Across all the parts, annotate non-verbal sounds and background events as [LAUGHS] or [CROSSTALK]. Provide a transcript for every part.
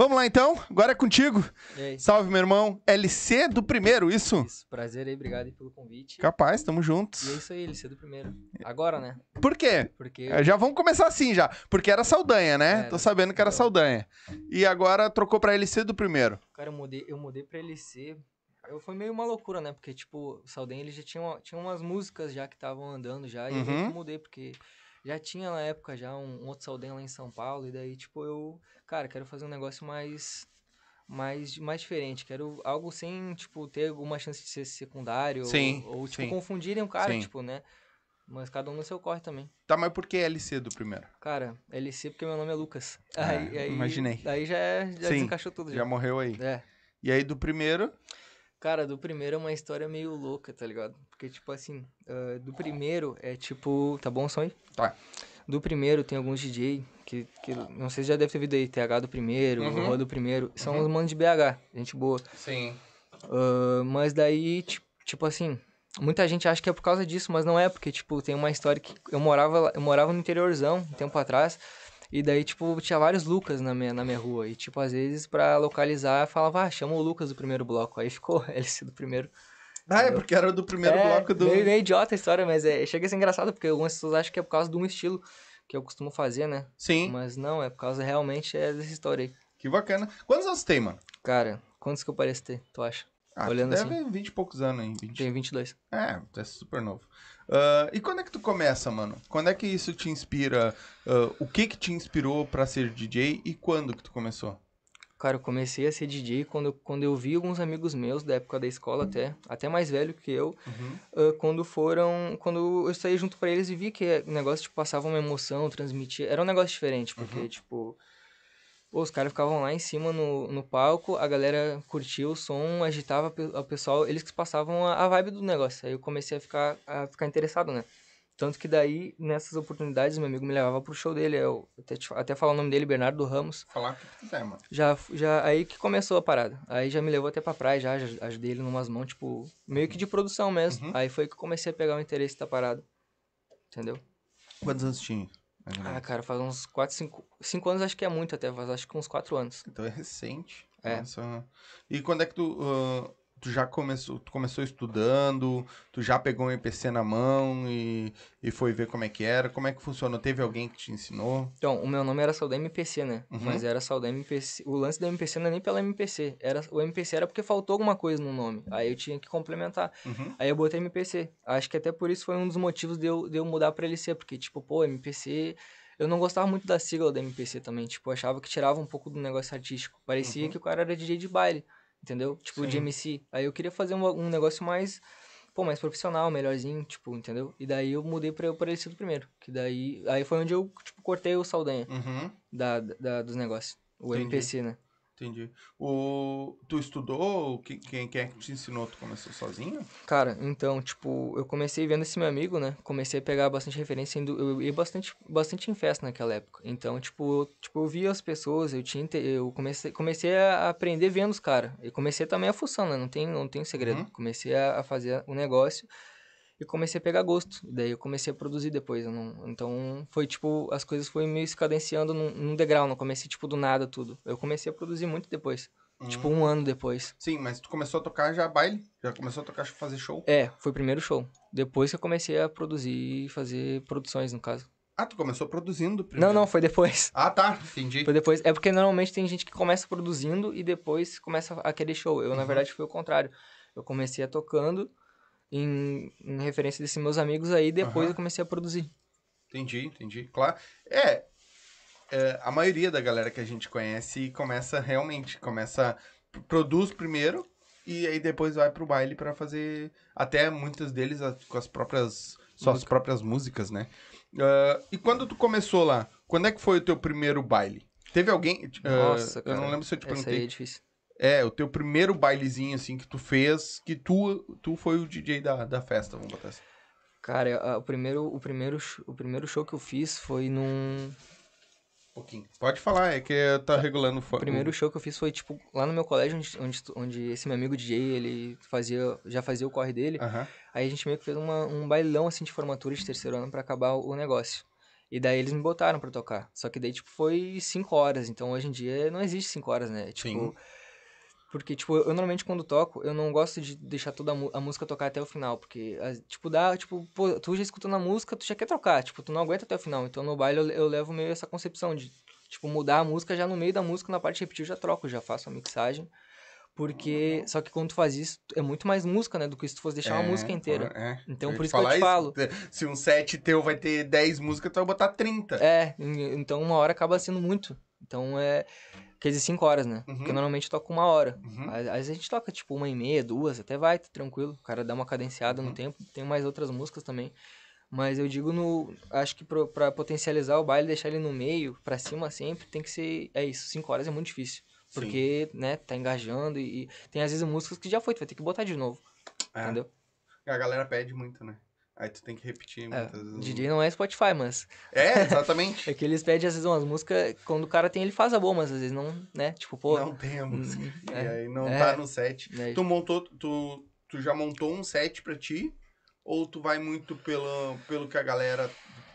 Vamos lá então, agora é contigo. Salve, meu irmão. LC do primeiro, isso? Isso, prazer aí, obrigado aí pelo convite. Capaz, tamo juntos. E é isso aí, LC do primeiro. Agora, né? Por quê? Porque. Eu... É, já vamos começar assim já. Porque era Saldanha, né? Era. Tô sabendo que era então. Saldanha. E agora trocou pra LC do primeiro. Cara, eu mudei, eu mudei pra LC. Eu, foi meio uma loucura, né? Porque, tipo, o Saldanha ele já tinha, tinha umas músicas já que estavam andando já. E uhum. eu mudei, porque já tinha na época já um, um outro Saldanha lá em São Paulo, e daí, tipo, eu, cara, quero fazer um negócio mais mais, mais diferente. Quero algo sem, tipo, ter alguma chance de ser secundário. Sim, ou, ou, tipo, sim. confundirem o cara, sim. tipo, né? Mas cada um no seu corre também. Tá, mas por que LC do primeiro? Cara, LC porque meu nome é Lucas. É, aí, imaginei. Aí já, é, já sim, desencaixou tudo. Já, já morreu aí. É. E aí do primeiro? Cara, do primeiro é uma história meio louca, tá ligado? Porque, tipo assim, uh, do primeiro é tipo. Tá bom o som aí? Tá. Do primeiro tem alguns DJ que, que não sei se já deve ter visto aí, TH do primeiro, uhum. Rua do primeiro. São uhum. os manos de BH, gente boa. Sim. Uh, mas daí, tipo, tipo assim, muita gente acha que é por causa disso, mas não é, porque, tipo, tem uma história que eu morava, eu morava no interiorzão um tempo atrás. E daí, tipo, tinha vários Lucas na minha, na minha rua. E, tipo, às vezes, pra localizar, falava, ah, chama o Lucas do primeiro bloco. Aí ficou LC [LAUGHS] do primeiro. Ah, é porque era do primeiro é, bloco do. Meio, meio idiota a história, mas é, chega a ser engraçado, porque algumas pessoas acham que é por causa de um estilo que eu costumo fazer, né? Sim. Mas não, é por causa realmente é dessa história aí. Que bacana. Quantos anos tem, mano? Cara, quantos que eu pareço ter, tu acha? Ah, olhando deve assim. 20 e poucos anos hein? 20. Tenho 22. É, é super novo. Uh, e quando é que tu começa, mano? Quando é que isso te inspira? Uh, o que que te inspirou para ser DJ e quando que tu começou? Cara, eu comecei a ser DJ quando, eu, quando eu vi alguns amigos meus da época da escola até, até mais velho que eu, uhum. uh, quando foram, quando eu saí junto para eles e vi que o negócio, tipo, passava uma emoção, transmitia, era um negócio diferente, porque, uhum. tipo, os caras ficavam lá em cima no, no palco, a galera curtia o som, agitava o pessoal, eles que passavam a, a, vibe do negócio. Aí eu comecei a ficar, a ficar interessado, né? Tanto que daí, nessas oportunidades, meu amigo me levava pro show dele. Eu até, até falar o nome dele, Bernardo Ramos. Falar o que quiser, mano. Já, já, aí que começou a parada. Aí já me levou até pra praia, já, já ajudei ele numas mãos, tipo, meio que de produção mesmo. Uhum. Aí foi que comecei a pegar o interesse da parada. Entendeu? Quantos anos tinha? É ah, cara, faz uns 4, 5, 5 anos acho que é muito até, faz acho que uns 4 anos. Então é recente. É. Nossa. E quando é que tu uh, tu já começou, tu começou estudando, tu já pegou um EPC na mão e, e foi ver como é que era, como é que funcionou? Teve alguém que te ensinou? Então, o meu nome era da MPC, né? Uhum. Mas era da MPC. O lance da MPC não é nem pela MPC, era, o MPC era porque faltou alguma coisa no nome. Aí eu tinha que complementar. Uhum. Aí eu botei MPC. Acho que até por isso foi um dos motivos de eu, de eu mudar pra LC, porque tipo, pô, MPC eu não gostava muito da sigla da MPC também, tipo, achava que tirava um pouco do negócio artístico. Parecia uhum. que o cara era DJ de baile entendeu? Tipo, Sim. de MC. Aí eu queria fazer um, um negócio mais, pô, mais profissional, melhorzinho, tipo, entendeu? E daí eu mudei pra, pra do primeiro, que daí... Aí foi onde eu, tipo, cortei o Saldanha uhum. da, da, dos negócios, o Entendi. MPC, né? Entendi. O... Tu estudou? Quem, quem é que te ensinou? Tu começou sozinho? Cara, então, tipo, eu comecei vendo esse meu amigo, né? Comecei a pegar bastante referência, indo, eu ia bastante, bastante em festa naquela época. Então, tipo, eu, tipo, eu via as pessoas, eu tinha, eu comecei, comecei a aprender vendo os caras. E comecei também a função, né? Não tem, não tem segredo. Uhum. Comecei a, a fazer o negócio e comecei a pegar gosto. daí eu comecei a produzir depois. Não, então foi tipo, as coisas foram meio se cadenciando num, num, degrau, não comecei tipo do nada tudo. Eu comecei a produzir muito depois. Hum. Tipo, um ano depois. Sim, mas tu começou a tocar já baile? Já começou a tocar, tipo, fazer show? É, foi o primeiro show. Depois que eu comecei a produzir e fazer produções, no caso. Ah, tu começou produzindo primeiro? Não, não, foi depois. Ah, tá, entendi. Foi depois. É porque normalmente tem gente que começa produzindo e depois começa aquele show. Eu, uhum. na verdade, foi o contrário. Eu comecei a tocando, em, em referência desses meus amigos aí, depois uhum. eu comecei a produzir. Entendi, entendi. Claro. É, é, a maioria da galera que a gente conhece começa realmente, começa, produz primeiro e aí depois vai pro baile para fazer, até muitos deles com as próprias, suas próprias músicas, né? Uh, e quando tu começou lá, quando é que foi o teu primeiro baile? Teve alguém. Uh, Nossa, cara, eu não lembro se eu te perguntei. Essa aí é difícil. É, o teu primeiro bailezinho, assim, que tu fez, que tu, tu foi o DJ da, da festa, vamos botar assim. Cara, o primeiro, o, primeiro, o primeiro show que eu fiz foi num. Pouquinho. Pode falar, é que tá, tá. regulando o. O primeiro show que eu fiz foi, tipo, lá no meu colégio, onde, onde, onde esse meu amigo DJ, ele fazia, já fazia o corre dele. Aí a gente meio que fez uma, um bailão, assim, de formatura de terceiro ano para acabar o negócio. E daí eles me botaram pra tocar. Só que daí, tipo, foi cinco horas. Então hoje em dia não existe cinco horas, né? É, tipo, Sim. Porque, tipo, eu, eu normalmente quando toco, eu não gosto de deixar toda a, a música tocar até o final. Porque, tipo, dá, tipo, pô, tu já escutando a música, tu já quer trocar. Tipo, tu não aguenta até o final. Então no baile eu, eu levo meio essa concepção de, tipo, mudar a música já no meio da música, na parte repetir, já troco, já faço a mixagem. Porque. Só que quando tu faz isso, é muito mais música, né? Do que se tu fosse deixar é, uma música inteira. É. Então, eu por isso que eu te isso, falo. [LAUGHS] Se um set teu vai ter 10 músicas, tu vai botar 30. É, então uma hora acaba sendo muito. Então é. Quer dizer, cinco horas, né? Uhum. Porque normalmente eu toco uma hora. Uhum. Às, às, vezes a gente toca tipo uma e meia, duas, até vai, tá tranquilo. O cara dá uma cadenciada uhum. no tempo. Tem mais outras músicas também. Mas eu digo no. Acho que pro, pra potencializar o baile, deixar ele no meio, pra cima sempre, tem que ser. É isso, cinco horas é muito difícil. Porque, Sim. né, tá engajando e, e, tem às vezes músicas que já foi, tu vai ter que botar de novo. É. Entendeu? A galera pede muito, né? Aí tu tem que repetir é, muitas é, vezes. DJ né? não é Spotify, mas. É, exatamente. [LAUGHS] é que eles pedem, às vezes, umas músicas. Quando o cara tem, ele faz a boa, mas às vezes não, né? Tipo, pô. Não tem a música. Hum, [LAUGHS] é, tá é. e aí não é, tá no set. É. Tu montou. Tu, tu já montou um set pra ti? Ou tu vai muito pelo, pelo que a galera.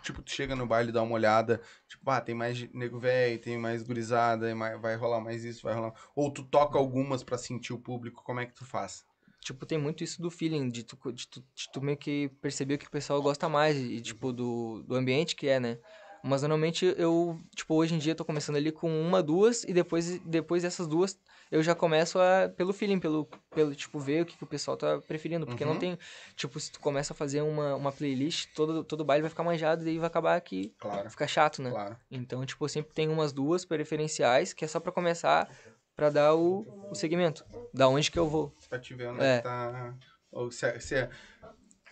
Tipo, tu chega no baile, dá uma olhada. Tipo, ah, tem mais nego velho, tem mais gurizada, vai rolar mais isso, vai rolar. Ou tu toca algumas pra sentir o público, como é que tu faz? tipo, tem muito isso do feeling, de tu, de tu, de tu meio que perceber o que o pessoal gosta mais e, tipo, do, do ambiente que é, né? Mas normalmente eu, tipo, hoje em dia tô começando ali com uma, duas, e depois, depois dessas duas eu já começo a, pelo feeling, pelo, pelo tipo, ver o que, que o pessoal tá preferindo. Porque uhum. não tem, tipo, se tu começa a fazer uma, uma playlist, todo, todo baile vai ficar manjado e vai acabar que claro. fica chato, né? Claro. Então, tipo, sempre tem umas duas preferenciais que é só para começar, para dar o, o segmento. Da onde que eu vou? Se tá te vendo, é. tá... Ou se, é, se é...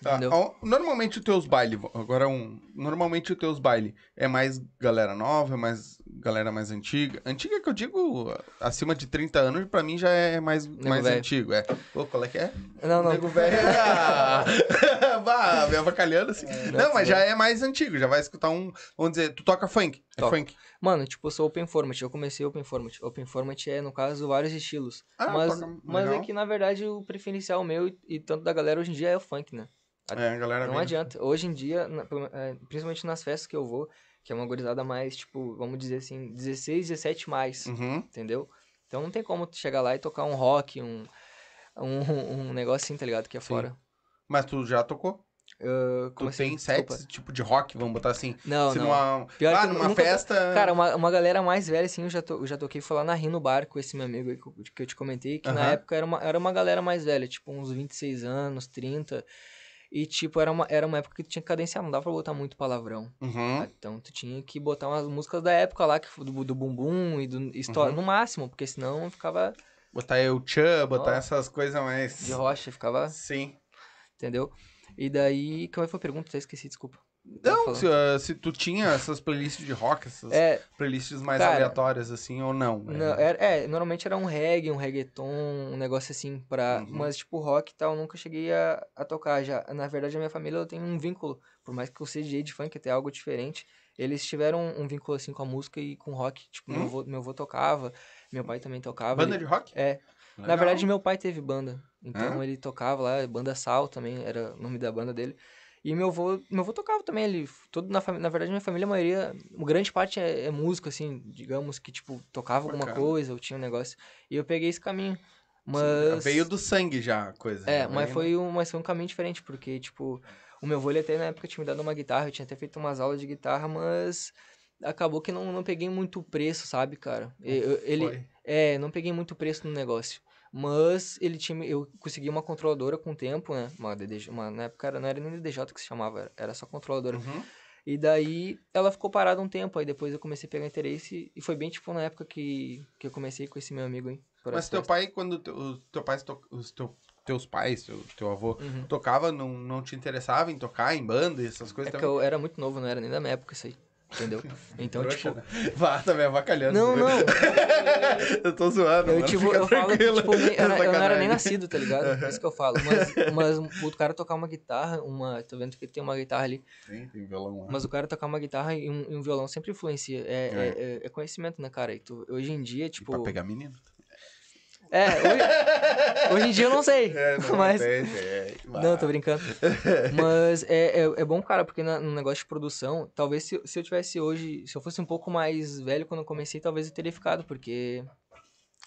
Tá. Normalmente os teus bailes, agora um. Normalmente os teus bailes é mais galera nova, é mais galera é mais antiga. Antiga é que eu digo acima de 30 anos, pra mim já é mais, mais antigo. É. Pô, qual é que é? Não, não. Nego velho. [LAUGHS] bah, me avacalhando assim. É, não, mas já é mais antigo, já vai escutar um. Vamos dizer, tu toca funk. É funk. Mano, tipo, eu sou open format, eu comecei open format. Open format é, no caso, vários estilos. Ah, mas, mas é que, na verdade, o preferencial meu e tanto da galera hoje em dia é o funk, né? É, galera Não mesmo. adianta. Hoje em dia, é, principalmente nas festas que eu vou, que é uma gurizada mais, tipo, vamos dizer assim, 16, 17 mais, uhum. entendeu? Então não tem como tu chegar lá e tocar um rock, um, um, um negócio assim, tá ligado? Que é fora. Mas tu já tocou? Uh, tu assim? tem sets tipo de rock, vamos botar assim? Não, Se não. Numa... Pior ah, numa nunca... festa... Cara, uma, uma galera mais velha, assim, eu já, to... eu já toquei, foi lá na Rino Bar com esse meu amigo aí que eu te comentei, que na época era uma, era uma galera mais velha, tipo uns 26 anos, 30... E, tipo, era uma, era uma época que tu tinha que cadenciar, não dava pra botar muito palavrão. Uhum. Tá? Então tu tinha que botar umas músicas da época lá, que, do, do bumbum e do história, uhum. no máximo, porque senão ficava. Botar eu tchan, botar essas coisas mais. De rocha, ficava. Sim. Entendeu? E daí, é qual foi a pergunta? Eu esqueci, desculpa. Tá não, se, uh, se, tu tinha essas playlists de rock, essas é, playlists mais cara, aleatórias, assim, ou não? não era, é, é, normalmente era um reggae, um reggaeton, um negócio assim, pra, uhum. mas tipo rock e tal, eu nunca cheguei a, a, tocar já. Na verdade, a minha família tem um vínculo, por mais que eu seja de funk, é até algo diferente, eles tiveram um, um vínculo assim com a música e com rock. Tipo, uhum. meu, hum? avô, meu avô tocava, meu pai também tocava. Banda ele, de rock? É. Legal. Na verdade, meu pai teve banda, então uhum. ele tocava lá, banda Sal também, era o nome da banda dele. E meu avô, meu avô tocava também, ele, todo na, na verdade, minha família, a maioria, grande parte é, é músico, assim, digamos, que, tipo, tocava Bacana. alguma coisa ou tinha um negócio. E eu peguei esse caminho, mas... Veio do sangue já a coisa. É, né? mas, foi um, mas foi um caminho diferente, porque, tipo, o meu avô, ele até na época tinha me dado uma guitarra, eu tinha até feito umas aulas de guitarra, mas acabou que não, não peguei muito preço, sabe, cara? Eu, ele... Foi. É, não peguei muito preço no negócio. Mas ele tinha, eu consegui uma controladora com o tempo, né? Uma DDJ, uma, na época era, não era nem DDJ que se chamava, era só controladora. Uhum. E daí ela ficou parada um tempo, aí depois eu comecei a pegar interesse. E foi bem tipo na época que, que eu comecei com esse meu amigo, hein? Mas teu pai, quando te, teu pai, os teu, teus pais, teu, teu avô, uhum. tocava, não, não te interessava em tocar em banda e essas é coisas é também? eu era muito novo, não era nem da minha época isso aí. Entendeu? [LAUGHS] Então, Broxa, tipo. Né? [LAUGHS] Vá, tá me avacalhando. Não, não. [LAUGHS] eu tô zoando. Eu, mano, tipo, eu falo que, tipo, eu, era, eu não era nem nascido, tá ligado? É isso que eu falo. Mas, mas o cara tocar uma guitarra, uma. Tô vendo que tem uma guitarra ali. Tem, tem violão lá. Né? Mas o cara tocar uma guitarra e um, e um violão sempre influencia. É, é. é, é, é conhecimento, né, cara? E tu, hoje em dia, tipo. E pra tipo, pegar menino. Tá é, hoje, hoje, em dia eu não sei. [LAUGHS] É, não, mas... mas... Não, tô brincando. Mas é, é, é bom, cara, porque na, no negócio de produção, talvez se, se eu tivesse hoje, se eu fosse um pouco mais velho quando eu comecei, talvez eu teria ficado, porque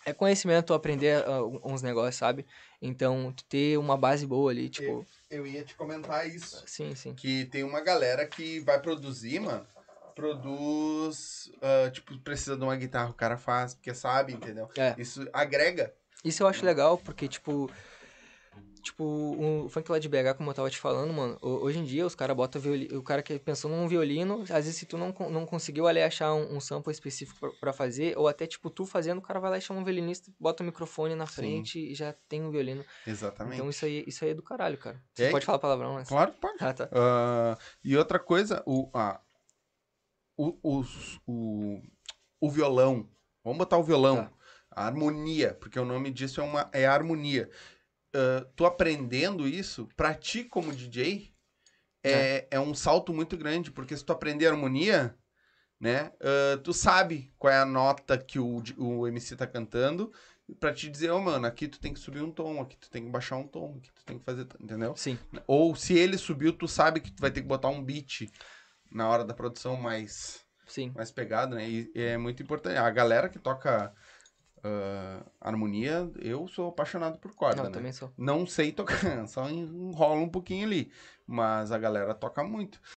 é conhecimento aprender uh, uns negócios, sabe? Então, ter uma base boa ali, tipo. Eu, eu ia te comentar isso. Sim, sim. Que tem uma galera que vai produzir, mano produz, uh, tipo, precisa de uma guitarra, o cara faz, porque sabe, entendeu? É. Isso agrega. Isso eu acho legal, porque, tipo, tipo, um funk lá de BH, como eu tava te falando, mano, hoje em dia os caras botam o cara que pensou num violino, às vezes se tu não, não conseguiu ali achar um, um sample específico para fazer, ou até tipo tu fazendo, o cara vai lá e chama um violinista, bota o microfone na frente Sim. e já tem um violino. Exatamente. Então isso aí, isso aí é do caralho, cara. Você é pode falar palavrão, mas... Claro que pode. Ah, tá. Uh, e outra coisa, o, ah, o, o, o, o violão. Vamos botar o violão. Tá. A harmonia, porque o nome disso é, uma, é harmonia. Uh, tu aprendendo isso, pra ti como DJ, é, é, é. um salto muito grande, porque se tu aprender harmonia, né, uh, tu sabe qual é a nota que o, o MC tá cantando, pra te dizer, ô oh, mano, aqui tu tem que subir um tom, aqui tu tem que baixar um tom, aqui tu tem que fazer, entendeu? Sim. Ou se ele subiu, tu sabe que tu vai ter que botar um beat na hora da produção mais, Sim. mais pegado, né? E, e é muito importante. A galera que toca uh, harmonia, eu sou apaixonado por corda, Não, né? também sou. Não sei tocar, [LAUGHS] só enrola um pouquinho ali. Mas a galera toca muito.